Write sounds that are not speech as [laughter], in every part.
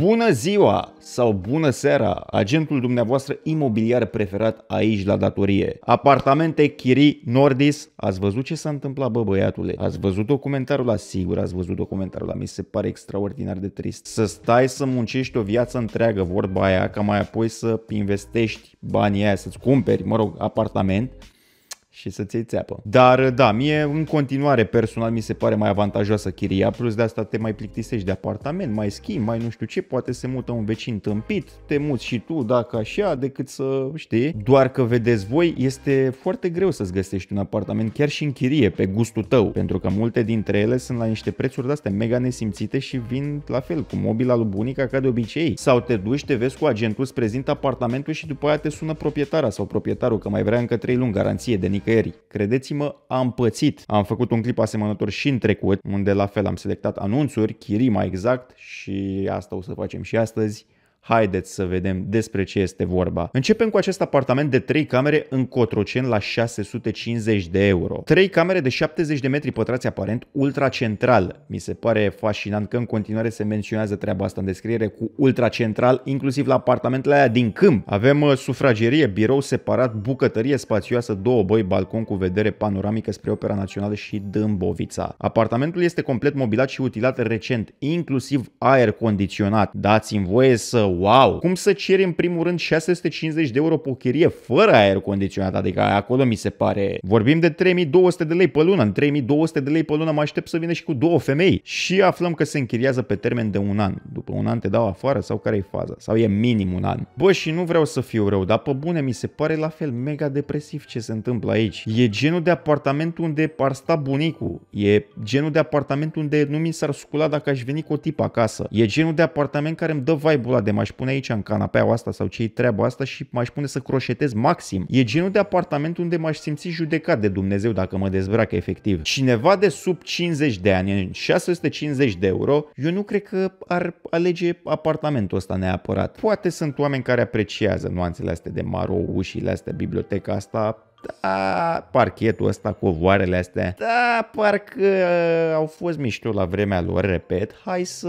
Bună ziua sau bună seara, agentul dumneavoastră imobiliar preferat aici la datorie. Apartamente Chiri Nordis, ați văzut ce s-a întâmplat bă băiatule? Ați văzut documentarul la sigur, ați văzut documentarul la mi se pare extraordinar de trist. Să stai să muncești o viață întreagă, vorba aia, ca mai apoi să investești banii aia, să-ți cumperi, mă rog, apartament și să-ți iei țeapă. Dar da, mie în continuare personal mi se pare mai avantajoasă chiria, plus de asta te mai plictisești de apartament, mai schimbi, mai nu știu ce, poate se mută un vecin tâmpit, te muți și tu dacă așa, decât să știi. Doar că vedeți voi, este foarte greu să-ți găsești un apartament chiar și în chirie, pe gustul tău, pentru că multe dintre ele sunt la niște prețuri de-astea mega nesimțite și vin la fel, cu mobila lui bunica ca de obicei. Sau te duci, te vezi cu agentul, îți prezintă apartamentul și după aia te sună proprietara sau proprietarul că mai vrea încă 3 luni garanție de nic nicăieri. Credeți-mă, am pățit. Am făcut un clip asemănător și în trecut, unde la fel am selectat anunțuri, chirii mai exact și asta o să facem și astăzi. Haideți să vedem despre ce este vorba. Începem cu acest apartament de 3 camere în Cotroceni la 650 de euro. 3 camere de 70 de metri pătrați aparent ultracentral. Mi se pare fascinant că în continuare se menționează treaba asta în descriere cu ultracentral, inclusiv la apartamentele aia din câmp. Avem uh, sufragerie, birou separat, bucătărie spațioasă, două băi, balcon cu vedere panoramică spre Opera Națională și Dâmbovița. Apartamentul este complet mobilat și utilat recent, inclusiv aer condiționat. Dați-mi voie să wow! Cum să ceri în primul rând 650 de euro pocherie fără aer condiționat? Adică acolo mi se pare... Vorbim de 3200 de lei pe lună. În 3200 de lei pe lună mă aștept să vină și cu două femei. Și aflăm că se închiriază pe termen de un an. După un an te dau afară sau care e faza? Sau e minim un an? Bă, și nu vreau să fiu rău, dar pe bune mi se pare la fel mega depresiv ce se întâmplă aici. E genul de apartament unde par sta bunicul. E genul de apartament unde nu mi s-ar scula dacă aș veni cu o tip acasă. E genul de apartament care îmi dă vibe-ul de mai m-aș pune aici în canapea asta sau ce-i treaba asta și m-aș pune să croșetez maxim. E genul de apartament unde m-aș simți judecat de Dumnezeu dacă mă dezbracă efectiv. Cineva de sub 50 de ani, 650 de euro, eu nu cred că ar alege apartamentul ăsta neapărat. Poate sunt oameni care apreciază nuanțele astea de maro, ușile astea, biblioteca asta, da, parchetul ăsta, covoarele astea, da, parcă uh, au fost mișto la vremea lor, repet, hai să...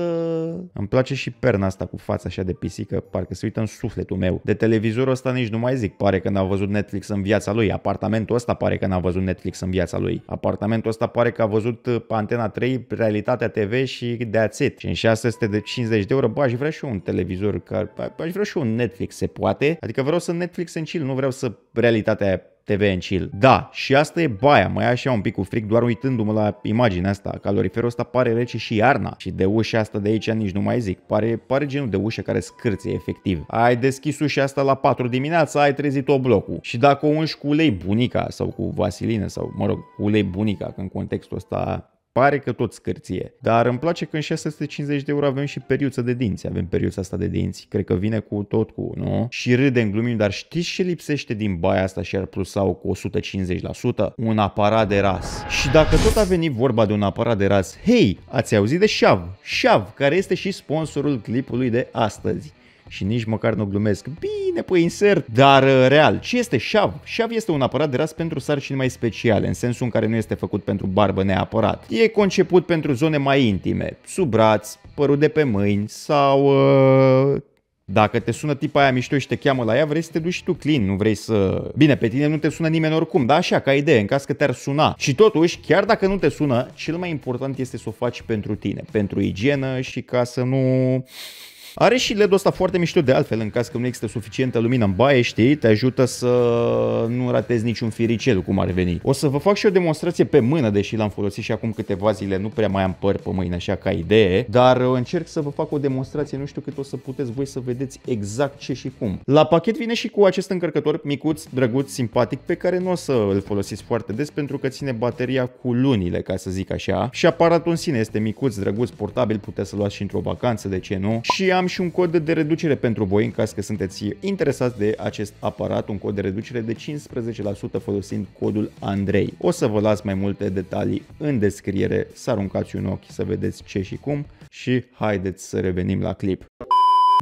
Îmi place și perna asta cu fața așa de pisică, parcă se uită în sufletul meu. De televizorul ăsta nici nu mai zic, pare că n-a văzut Netflix în viața lui, apartamentul ăsta pare că n-a văzut Netflix în viața lui, apartamentul ăsta pare că a văzut uh, Antena 3, Realitatea TV și de It. Și în 650 de euro, bă, aș vrea și un televizor, care, aș vrea și un Netflix, se poate? Adică vreau să Netflix în chill, nu vreau să realitatea TV în chill. Da, și asta e baia, mai așa un pic cu fric doar uitându-mă la imaginea asta. Caloriferul ăsta pare rece și iarna și de ușa asta de aici nici nu mai zic. Pare, pare genul de ușă care scârție efectiv. Ai deschis ușa asta la 4 dimineața, ai trezit o blocul. Și dacă o unși cu ulei bunica sau cu vasilină sau, mă rog, cu ulei bunica, că în contextul ăsta Pare că tot scârție. Dar îmi place că în 650 de euro avem și periuță de dinți. Avem periuța asta de dinți. Cred că vine cu tot cu, nu? Și râdem, glumim, dar știți ce lipsește din baia asta și ar plus sau cu 150%? Un aparat de ras. Și dacă tot a venit vorba de un aparat de ras, hei, ați auzit de Shav? Shav, care este și sponsorul clipului de astăzi și nici măcar nu glumesc. Bine, păi insert, dar uh, real, ce este șav? Șav este un aparat de ras pentru sarcini mai speciale, în sensul în care nu este făcut pentru barbă neapărat. E conceput pentru zone mai intime, sub braț, părul de pe mâini sau... Uh... Dacă te sună tipa aia mișto și te cheamă la ea, vrei să te duci și tu clean, nu vrei să... Bine, pe tine nu te sună nimeni oricum, dar așa, ca idee, în caz că te-ar suna. Și totuși, chiar dacă nu te sună, cel mai important este să o faci pentru tine, pentru igienă și ca să nu are și LED-ul ăsta foarte mișto de altfel, în caz că nu există suficientă lumină în baie, știi, te ajută să nu ratezi niciun firicel, cum ar veni. O să vă fac și o demonstrație pe mână, deși l-am folosit și acum câteva zile, nu prea mai am păr pe mâine, așa ca idee, dar încerc să vă fac o demonstrație, nu știu cât o să puteți voi să vedeți exact ce și cum. La pachet vine și cu acest încărcător micuț, drăguț, simpatic, pe care nu o să îl folosiți foarte des pentru că ține bateria cu lunile, ca să zic așa. Și aparatul în sine este micuț, drăguț, portabil, puteți să luați și într-o vacanță, de ce nu? Și am am și un cod de reducere pentru voi în caz că sunteți interesați de acest aparat, un cod de reducere de 15% folosind codul Andrei. O să vă las mai multe detalii în descriere, să aruncați un ochi să vedeți ce și cum și haideți să revenim la clip.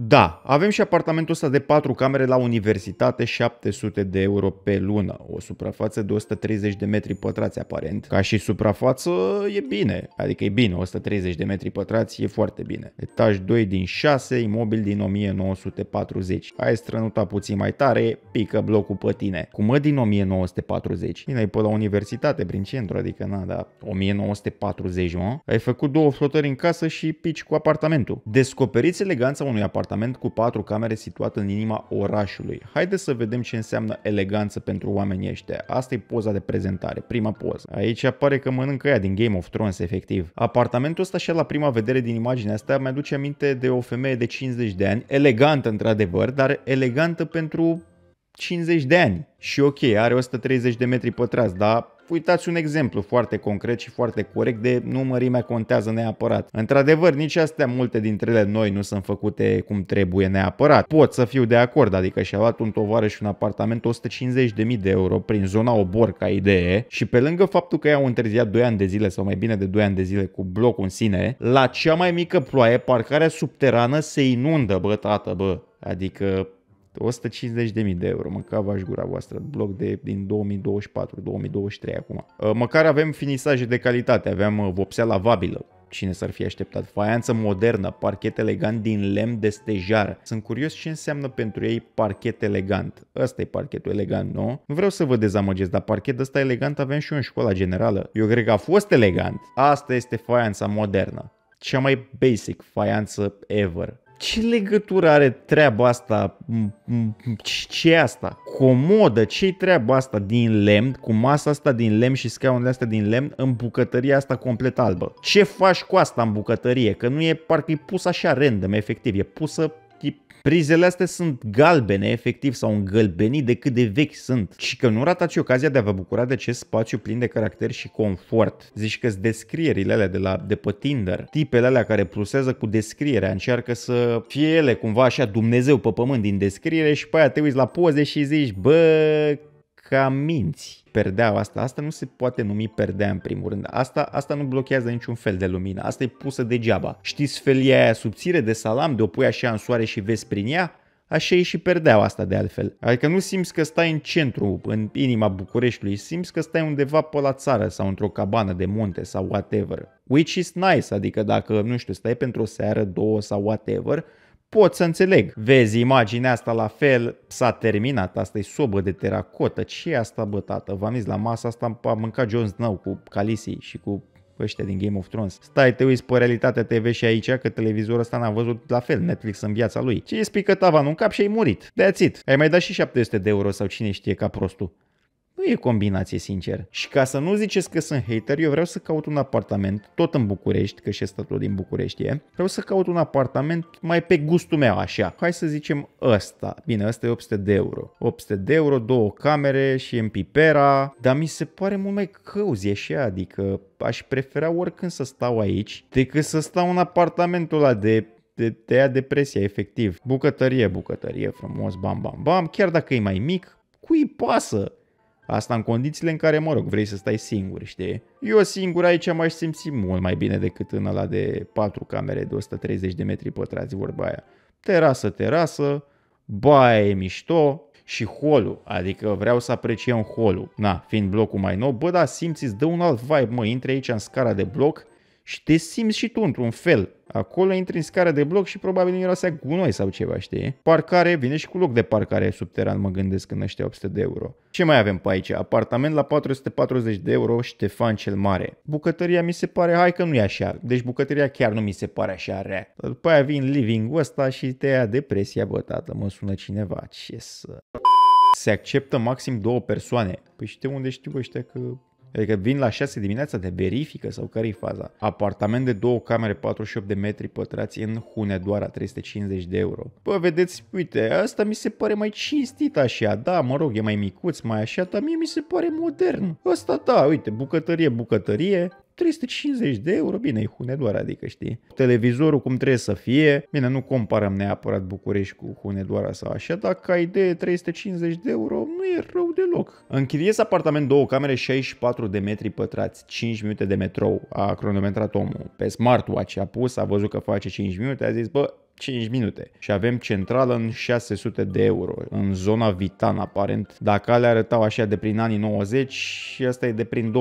Da, avem și apartamentul ăsta de 4 camere la universitate, 700 de euro pe lună, o suprafață de 130 de metri pătrați aparent. Ca și suprafață e bine, adică e bine, 130 de metri pătrați e foarte bine. Etaj 2 din 6, imobil din 1940. Ai strănuta puțin mai tare, pică blocul pe tine. Cum mă din 1940? Bine, ai pe la universitate, prin centru, adică na, da, 1940, mă. Ai făcut două flotări în casă și pici cu apartamentul. Descoperiți eleganța unui apartament apartament cu patru camere situat în inima orașului. Haideți să vedem ce înseamnă eleganță pentru oamenii ăștia. Asta e poza de prezentare, prima poză. Aici apare că mănâncă ea din Game of Thrones, efectiv. Apartamentul ăsta așa la prima vedere din imaginea asta mi-aduce aminte de o femeie de 50 de ani, elegantă într-adevăr, dar elegantă pentru 50 de ani. Și ok, are 130 de metri pătrați, dar uitați un exemplu foarte concret și foarte corect de nu mărimea contează neapărat. Într-adevăr, nici astea multe dintre ele noi nu sunt făcute cum trebuie neapărat. Pot să fiu de acord, adică și-a luat un tovară și un apartament 150.000 de euro prin zona Obor ca idee și pe lângă faptul că i-au întârziat 2 ani de zile sau mai bine de 2 ani de zile cu blocul în sine, la cea mai mică ploaie parcarea subterană se inundă, bă, tată, bă. Adică 150.000 de euro, măcar v-aș gura voastră, bloc de, din 2024-2023 acum. Uh, măcar avem finisaje de calitate, aveam uh, vopsea lavabilă, cine s-ar fi așteptat, faianță modernă, parchet elegant din lemn de stejar. Sunt curios ce înseamnă pentru ei parchet elegant. Ăsta e parchetul elegant, nu? Nu vreau să vă dezamăgesc, dar parchet ăsta elegant avem și eu în școala generală. Eu cred că a fost elegant. Asta este faianța modernă. Cea mai basic faianță ever ce legătură are treaba asta? Mm, mm, mm, ce asta? Comodă, ce-i treaba asta din lemn, cu masa asta din lemn și scaunele astea din lemn în bucătăria asta complet albă? Ce faci cu asta în bucătărie? Că nu e, parcă e pus așa random, efectiv, e pusă Prizele astea sunt galbene, efectiv, sau îngălbenit de cât de vechi sunt. Și că nu ratați ocazia de a vă bucura de acest spațiu plin de caracter și confort. Zici că descrierile alea de, la, de pe Tinder, tipele alea care plusează cu descrierea, încearcă să fie ele cumva așa Dumnezeu pe pământ din descriere și pe aia te uiți la poze și zici, bă, ca minți Perdea asta. Asta nu se poate numi perdea în primul rând. Asta, asta nu blochează niciun fel de lumină. Asta e pusă degeaba. Știți felia aia subțire de salam, de o pui așa în soare și vezi prin ea? Așa e și perdea asta de altfel. Adică nu simți că stai în centru, în inima Bucureștiului, simți că stai undeva pe la țară sau într-o cabană de munte sau whatever. Which is nice, adică dacă, nu știu, stai pentru o seară, două sau whatever, pot să înțeleg. Vezi imaginea asta la fel, s-a terminat, asta e sobă de teracotă, ce e asta bătată? V-am zis, la masa asta am mâncat Jon Snow cu Calisi și cu ăștia din Game of Thrones. Stai, te uiți pe realitatea TV și aici că televizorul ăsta n-a văzut la fel Netflix în viața lui. Ce e spică tavanul în cap și ai murit. That's it. Ai mai dat și 700 de euro sau cine știe ca prostul. Nu e combinație, sincer. Și ca să nu ziceți că sunt hater, eu vreau să caut un apartament, tot în București, că și asta tot din București e. Vreau să caut un apartament mai pe gustul meu, așa. Hai să zicem ăsta. Bine, ăsta e 800 de euro. 800 de euro, două camere și în pipera, dar mi se pare mult mai căuzi așa, adică aș prefera oricând să stau aici decât să stau în apartamentul ăla de te, te ia depresia, efectiv. Bucătărie, bucătărie, frumos, bam, bam, bam. Chiar dacă e mai mic, cui pasă? Asta în condițiile în care, mă rog, vrei să stai singur, știi? Eu singur aici m-aș simți mult mai bine decât în ăla de 4 camere de 130 de metri pătrați, vorba aia. Terasă, terasă, baie mișto, și holul, adică vreau să apreciem holul. Na, fiind blocul mai nou, bă, da, simți, îți dă un alt vibe, mă, intri aici în scara de bloc și te simți și tu într-un fel. Acolo intri în scara de bloc și probabil miroase gunoi sau ceva, știi? Parcare, vine și cu loc de parcare subteran, mă gândesc, când ăștia 800 de euro. Ce mai avem pe aici? Apartament la 440 de euro, Ștefan cel Mare. Bucătăria mi se pare, hai că nu e așa, deci bucătăria chiar nu mi se pare așa rea. după aia vin living-ul ăsta și te ia depresia, bă, tată, mă sună cineva, ce să... Se acceptă maxim două persoane. Păi și unde știu ăștia că Adică vin la 6 dimineața, te verifică sau care e faza. Apartament de două camere, 48 de metri pătrați în Hunedoara, 350 de euro. Bă, vedeți, uite, asta mi se pare mai cinstit așa, da, mă rog, e mai micuț, mai așa, dar mie mi se pare modern. Asta da, uite, bucătărie, bucătărie, 350 de euro, bine, e Hunedoara, adică știi. Televizorul cum trebuie să fie, bine, nu comparăm neapărat București cu Hunedoara sau așa, dar ca idee 350 de euro nu e rău deloc. Închiriez apartament două camere, 64 de metri pătrați, 5 minute de metrou, a cronometrat omul. Pe smartwatch a pus, a văzut că face 5 minute, a zis, bă, 5 minute și avem centrală în 600 de euro, în zona Vitan aparent. Dacă alea arătau așa de prin anii 90 și asta e de prin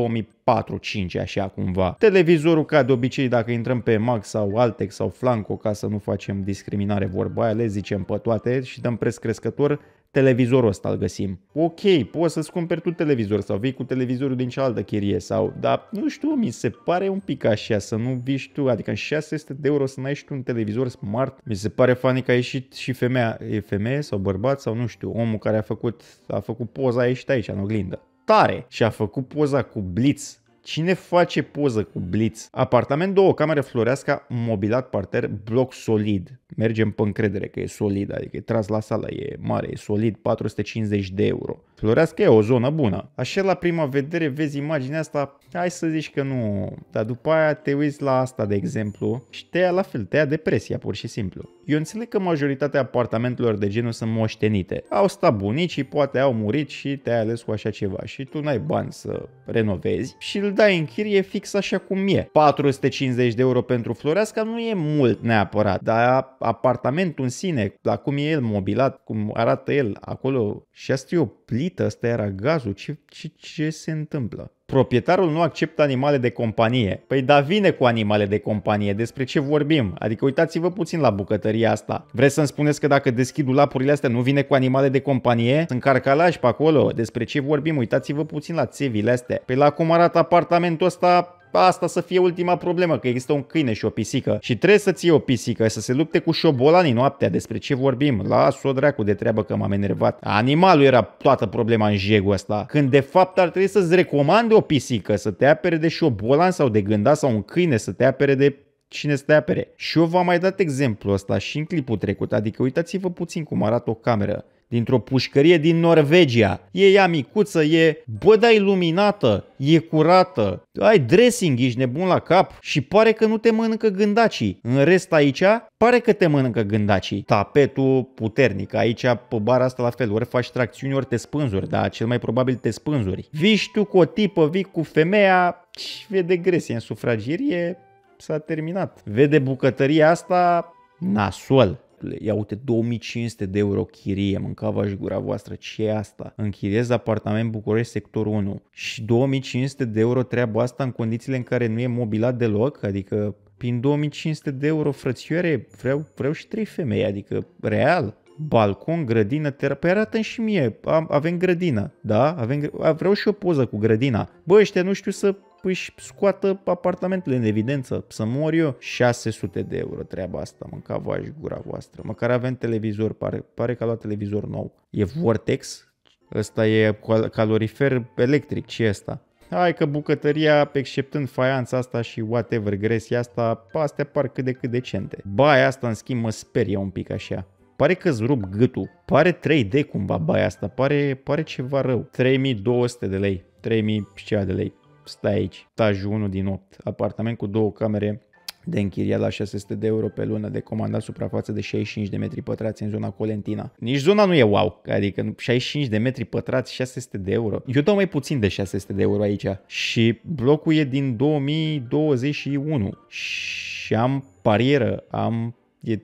2004-5 așa cumva. Televizorul ca de obicei dacă intrăm pe Max sau Altec sau Flanco ca să nu facem discriminare vorba aia, le zicem pe toate și dăm preț crescător televizorul ăsta îl găsim. Ok, poți să-ți cumperi tu televizor sau vii cu televizorul din cealaltă chirie sau, dar nu știu, mi se pare un pic așa să nu vii tu, adică în 600 de euro să n-ai și tu un televizor smart. Mi se pare fanic că a ieșit și femeia, e femeie sau bărbat sau nu știu, omul care a făcut, a făcut poza a ieșit aici în oglindă. Tare! Și a făcut poza cu Blitz, Cine face poză cu Blitz? Apartament, două camere, florească, mobilat parter, bloc solid mergem pe încredere că e solid, adică e tras la sală, e mare, e solid, 450 de euro. Floreasca e o zonă bună. Așa la prima vedere vezi imaginea asta, hai să zici că nu, dar după aia te uiți la asta de exemplu și te ia la fel, te ia depresia pur și simplu. Eu înțeleg că majoritatea apartamentelor de genul sunt moștenite. Au stat bunicii, poate au murit și te-ai ales cu așa ceva și tu n-ai bani să renovezi și îl dai în chirie fix așa cum e. 450 de euro pentru Floreasca nu e mult neapărat, dar apartamentul în sine, la cum e el mobilat, cum arată el acolo. Și asta e o plită, asta era gazul. Ce, ce, ce se întâmplă? Proprietarul nu acceptă animale de companie. Păi da, vine cu animale de companie, despre ce vorbim? Adică uitați-vă puțin la bucătăria asta. Vreți să-mi spuneți că dacă deschid dulapurile astea nu vine cu animale de companie? Sunt carcalași pe acolo, despre ce vorbim? Uitați-vă puțin la țevile astea. Păi la cum arată apartamentul ăsta, asta să fie ultima problemă, că există un câine și o pisică și trebuie să ții o pisică să se lupte cu șobolanii noaptea, despre ce vorbim, las-o dracu de treabă că m-am enervat. Animalul era toată problema în jegul ăsta, când de fapt ar trebui să-ți recomande o pisică să te apere de șobolan sau de gânda sau un câine să te apere de cine să apere. Și eu v-am mai dat exemplu ăsta și în clipul trecut, adică uitați-vă puțin cum arată o cameră dintr-o pușcărie din Norvegia. E ea micuță, e da, iluminată, e curată, ai dressing, ești nebun la cap și pare că nu te mănâncă gândacii. În rest aici, pare că te mănâncă gândacii. Tapetul puternic, aici pe bara asta la fel, ori faci tracțiuni, ori te spânzuri, dar cel mai probabil te spânzuri. Vii tu cu o tipă, vii cu femeia, vede gresie în sufragerie, s-a terminat. Vede bucătăria asta, nasol băiatule, ia uite 2500 de euro chirie, mâncava și gura voastră, ce asta? Închiriez apartament București sector 1 și 2500 de euro treaba asta în condițiile în care nu e mobilat deloc, adică prin 2500 de euro frățioare vreau, vreau și trei femei, adică real balcon, grădină, terapie. Păi arată și mie, avem grădină, da? Avem, vreau și o poză cu grădina. Bă, ăștia nu știu să își scoată apartamentele în evidență, să mor eu. 600 de euro treaba asta, mânca și gura voastră. Măcar avem televizor, pare, pare că a luat televizor nou. E Vortex, ăsta e calorifer electric, ce asta? Hai că bucătăria, exceptând faianța asta și whatever gresia asta, astea par cât de cât decente. Baia asta, în schimb, mă sperie un pic așa. Pare că îți rup gâtul. Pare 3D cumva baia asta. Pare, pare ceva rău. 3200 de lei. 3000 și ceva de lei stai aici, tajul 1 din 8, apartament cu două camere de închiriat la 600 de euro pe lună, de comandat suprafață de 65 de metri pătrați în zona Colentina. Nici zona nu e wow, adică 65 de metri pătrați, 600 de euro. Eu dau mai puțin de 600 de euro aici și blocul e din 2021 și am parieră, am, e,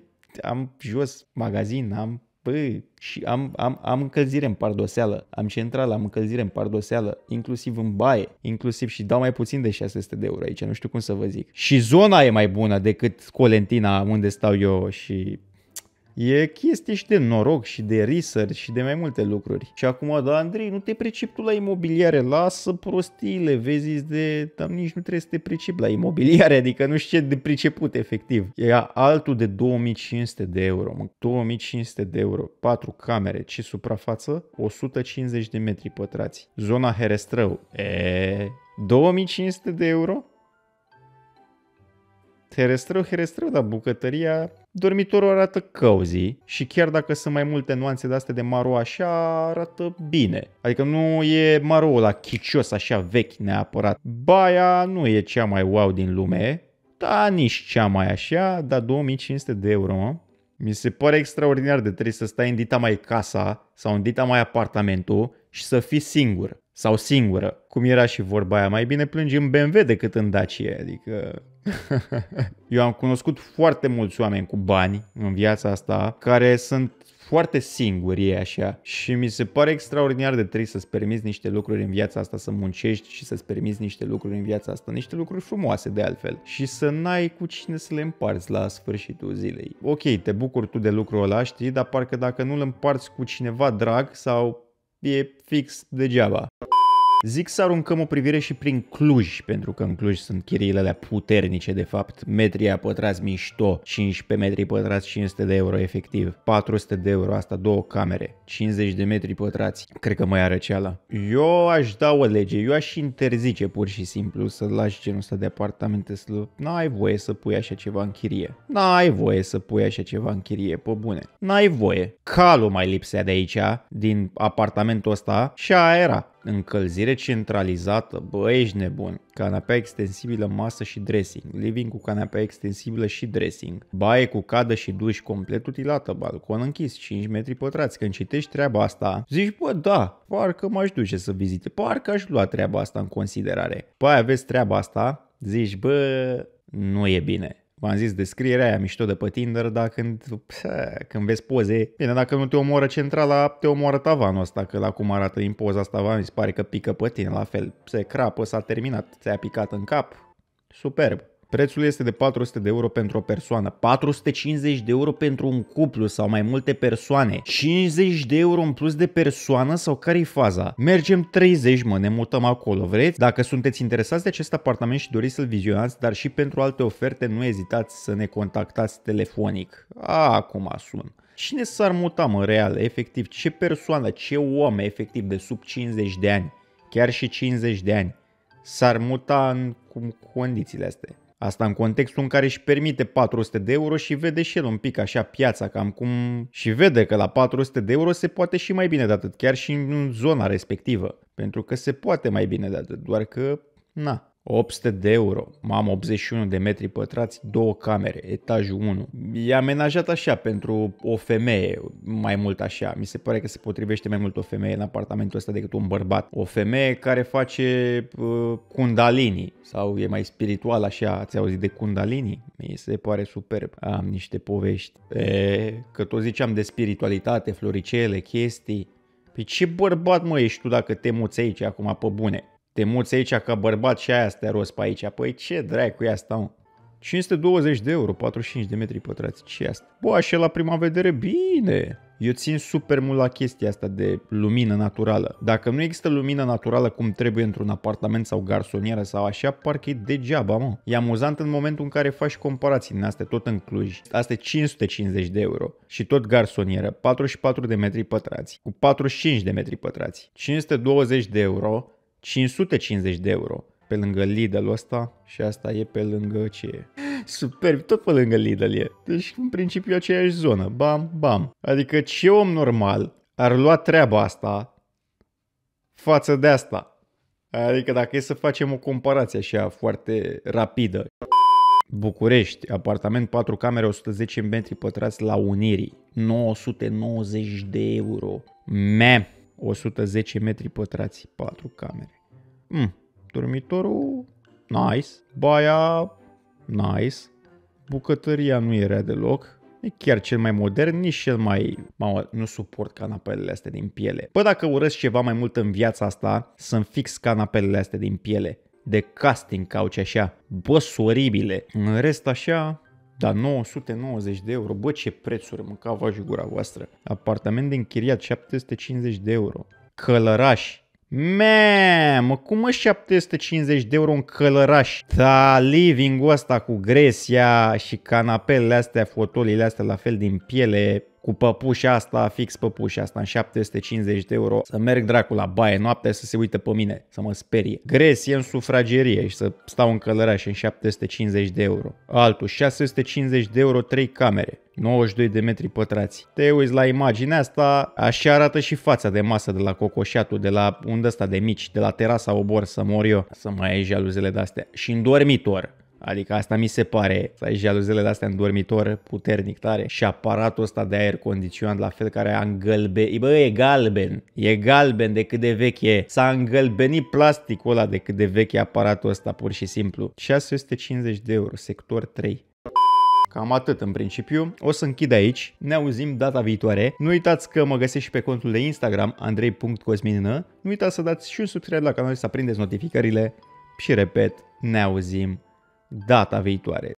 am jos magazin, am Păi, și am, am, am încălzire în pardoseală, am central, am încălzire în pardoseală, inclusiv în baie, inclusiv și dau mai puțin de 600 de euro aici, nu știu cum să vă zic. Și zona e mai bună decât Colentina unde stau eu și E chestie și de noroc și de research și de mai multe lucruri. Și acum, da, Andrei, nu te pricep tu la imobiliare, lasă prostiile, vezi de... Dar nici nu trebuie să te pricep la imobiliare, [laughs] adică nu știu ce de priceput efectiv. E altul de 2500 de euro, mă, 2500 de euro, 4 camere, ce suprafață? 150 de metri pătrați. Zona Herestrău, e... 2500 de euro? Herestrău, herestrău, dar bucătăria, dormitorul arată cozy și chiar dacă sunt mai multe nuanțe de astea de maro așa, arată bine. Adică nu e maro la chicios așa vechi neapărat. Baia nu e cea mai wow din lume, da, nici cea mai așa, dar 2500 de euro, mă. Mi se pare extraordinar de trebuie să stai în dita mai casa sau în dita mai apartamentul și să fii singur sau singură. Cum era și vorba aia, mai bine plângi în BMW decât în Dacia, adică [laughs] Eu am cunoscut foarte mulți oameni cu bani în viața asta care sunt foarte singuri e așa și mi se pare extraordinar de trist să-ți permiți niște lucruri în viața asta, să muncești și să-ți permiți niște lucruri în viața asta, niște lucruri frumoase de altfel și să n-ai cu cine să le împarți la sfârșitul zilei. Ok, te bucuri tu de lucrul ăla, știi, dar parcă dacă nu îl împarți cu cineva drag sau e fix degeaba. Zic să aruncăm o privire și prin Cluj, pentru că în Cluj sunt chiriile alea puternice, de fapt, metri pătrați mișto, 15 metri pătrați 500 de euro efectiv, 400 de euro asta, două camere, 50 de metri pătrați, cred că mai are ceala. Eu aș da o lege, eu aș interzice pur și simplu să lași genul ăsta de apartamente, să n-ai voie să pui așa ceva în chirie, n-ai voie să pui așa ceva în chirie, pe bune, n-ai voie. Calul mai lipsea de aici, din apartamentul ăsta, și aia era încălzire centralizată, bă, ești nebun. Canapea extensibilă, masă și dressing. Living cu canapea extensibilă și dressing. Baie cu cadă și duș complet utilată, balcon închis, 5 metri pătrați. Când citești treaba asta, zici, bă, da, parcă m-aș duce să vizite, parcă aș lua treaba asta în considerare. Păi aveți treaba asta, zici, bă, nu e bine v-am zis, descrierea aia mișto de pe Tinder, dar când, pă, când vezi poze, bine, dacă nu te omoră centrala, te omoră tavanul ăsta, că la cum arată din poza asta, v-am zis pare că pică pe tine, la fel, se crapă, s-a terminat, ți-a picat în cap, superb. Prețul este de 400 de euro pentru o persoană, 450 de euro pentru un cuplu sau mai multe persoane, 50 de euro în plus de persoană sau care-i faza? Mergem 30, mă, ne mutăm acolo, vreți? Dacă sunteți interesați de acest apartament și doriți să-l vizionați, dar și pentru alte oferte, nu ezitați să ne contactați telefonic. A, acum sun. Cine s-ar muta, mă, real, efectiv? Ce persoană, ce om, efectiv, de sub 50 de ani? Chiar și 50 de ani s-ar muta în cum, condițiile astea. Asta în contextul în care își permite 400 de euro și vede și el un pic așa piața, cam cum și vede că la 400 de euro se poate și mai bine de atât, chiar și în zona respectivă, pentru că se poate mai bine de atât, doar că, na, 800 de euro, mamă, 81 de metri pătrați, două camere, etajul 1. E amenajat așa pentru o femeie, mai mult așa. Mi se pare că se potrivește mai mult o femeie în apartamentul ăsta decât un bărbat. O femeie care face uh, kundalini sau e mai spiritual așa, ați auzit de kundalini? Mi se pare superb. Am niște povești. E, că tot ziceam de spiritualitate, floricele, chestii. Păi ce bărbat mă ești tu dacă te muți aici acum pe bune? Te muți aici ca bărbat și aia stai rost pe aici. Păi ce dracu e asta, mă? 520 de euro, 45 de metri pătrați. ce asta? Bă, așa la prima vedere, bine. Eu țin super mult la chestia asta de lumină naturală. Dacă nu există lumină naturală cum trebuie într-un apartament sau garsonieră sau așa, parcă e degeaba, mă. E amuzant în momentul în care faci comparații din astea, tot în Cluj. Asta e 550 de euro și tot garsonieră, 44 de metri pătrați, cu 45 de metri pătrați, 520 de euro, 550 de euro pe lângă Lidl ăsta și asta e pe lângă ce e. [gasps] Superb, tot pe lângă Lidl e. Deci în principiu aceeași zonă, bam, bam. Adică ce om normal ar lua treaba asta față de asta? Adică dacă e să facem o comparație așa foarte rapidă. București, apartament 4 camere, 110 metri pătrați la Unirii, 990 de euro. Meh! 110 metri pătrați, 4 camere. Mm, dormitorul, nice. Baia, nice. Bucătăria nu era deloc. E chiar cel mai modern, nici cel mai... Mamă, nu suport canapelele astea din piele. Bă, dacă urăsc ceva mai mult în viața asta, sunt fix canapelele astea din piele. De casting couch așa. Bă, soribile. În rest așa, dar 990 de euro, bă ce prețuri mâncava și gura voastră. Apartament de închiriat 750 de euro. Călăraș. Mamă, cum mă 750 de euro în călăraș? Da, living-ul ăsta cu gresia și canapelele astea, fotolile astea la fel din piele, cu păpușa asta, fix păpușa asta, în 750 de euro, să merg dracu la baie noaptea să se uită pe mine, să mă sperie. Gresie în sufragerie și să stau în călăraș în 750 de euro. Altul, 650 de euro, 3 camere. 92 de metri pătrați. Te uiți la imaginea asta, așa arată și fața de masă de la Cocoșatul, de la unde ăsta de mici, de la terasa obor să mor eu, să mai ai jaluzele de-astea. Și în dormitor, Adică asta mi se pare, să ai jaluzele de astea în dormitor puternic tare și aparatul ăsta de aer condiționat la fel care a îngălbenit, bă, e galben, e galben de cât de vechi e. S-a îngălbenit plasticul ăla de cât de vechi e aparatul ăsta, pur și simplu. 650 de euro, sector 3. Cam atât în principiu. O să închid aici. Ne auzim data viitoare. Nu uitați că mă găsești și pe contul de Instagram andrei.cosminina. Nu uitați să dați și un subscribe la canal și să prindeți notificările. Și repet, ne auzim data viitoare.